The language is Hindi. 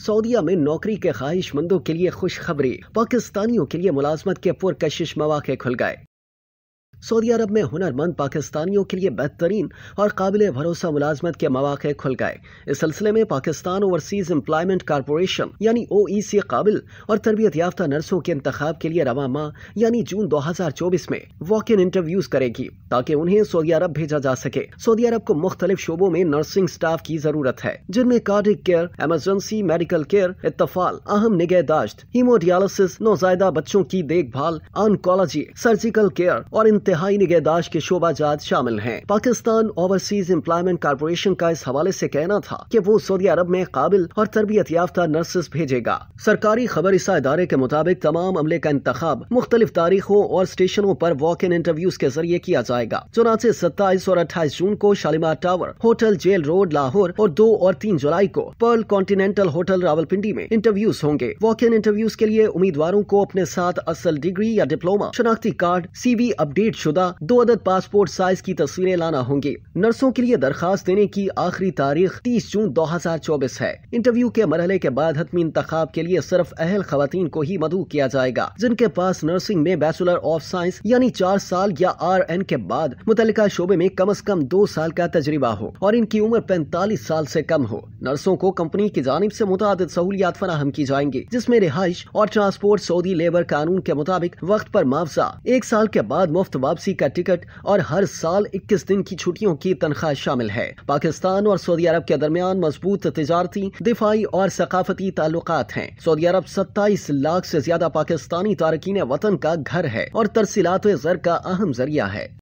सऊदीया में नौकरी के ख्वाहिशमंदों के लिए खुशखबरी पाकिस्तानियों के लिए मुलाजमत के पुरकशिश मौके खुल गए सऊदी अरब में हुनरमंद पाकिस्तानियों के लिए बेहतरीन और काबिल भरोसा मुलाजमत के मौाक़ खुल गए इस सिलसिले में पाकिस्तान ओवरसीज एम्प्लॉयमेंट कारपोरेशन यानी ओ ई सी काबिल और तरबियत याफ्ता नर्सों के इंतब के लिए रवा माह यानी जून दो हजार चौबीस में वॉक इन इंटरव्यूज करेगी ताकि उन्हें सऊदी अरब भेजा जा सके सऊदी अरब को मुख्तलिफ शोबों में नर्सिंग स्टाफ की जरूरत है जिनमें cardiac care emergency medical care इतफाल अहम निगहदाश्त हीमोडियालिस नौजायदा बच्चों की देखभाल ऑनकोलॉजी सर्जिकल केयर और इंतजार इंतहाई निगहदाश के जात शामिल हैं पाकिस्तान ओवरसीज एम्प्लॉयमेंट कारपोरेशन का इस हवाले से कहना था कि वो सऊदी अरब में काबिल और तरबियत याफ्ता नर्सेस भेजेगा सरकारी खबर इस इदारे के मुताबिक तमाम अमले का इंतब मुख्तलिफ तारीखों और स्टेशनों पर वॉक इन इंटरव्यूज के जरिए किया जाएगा चुनाचे सत्ताईस और अट्ठाईस जून को Shalimar tower hotel jail road Lahore और दो और तीन जुलाई को पर्ल कॉन्टिनेंटल होटल रावलपिंडी में इंटरव्यूज होंगे वॉक इन इंटरव्यूज के लिए उम्मीदवारों को अपने साथ असल डिग्री या डिप्लोमा शनाख्ती कार्ड सीवी अपडेट शुदा दो अदद पासपोर्ट साइज की तस्वीरें लाना होंगी नर्सों के लिए दरखास्त देने की आखिरी तारीख तीस जून दो हजार चौबीस है इंटरव्यू के मरहले के बाद हतमी इंतखाब के लिए सिर्फ अहल खातन को ही मदू किया जाएगा जिनके पास नर्सिंग में बैचलर ऑफ साइंस यानी चार साल या आर एन के बाद मुतल शोबे में कम अज कम दो साल का तजर्बा हो और इनकी उम्र पैंतालीस साल ऐसी कम हो नर्सों को कंपनी की जानब ऐसी मुताद सहूलियात फराहम की जाएंगी जिसमे रिहाइश और ट्रांसपोर्ट सऊदी लेबर कानून के मुताबिक वक्त आरोप मुआवजा एक साल के बाद मुफ्त वापसी का टिकट और हर साल 21 दिन की छुट्टियों की तनख्वाह शामिल है पाकिस्तान और सऊदी अरब के दरमियान मजबूत तजारती दिफाई और सकाफती ताल्लुक हैं सऊदी अरब सत्ताईस लाख से ज्यादा पाकिस्तानी तारकिन वतन का घर है और तरसीलात जर का अहम जरिया है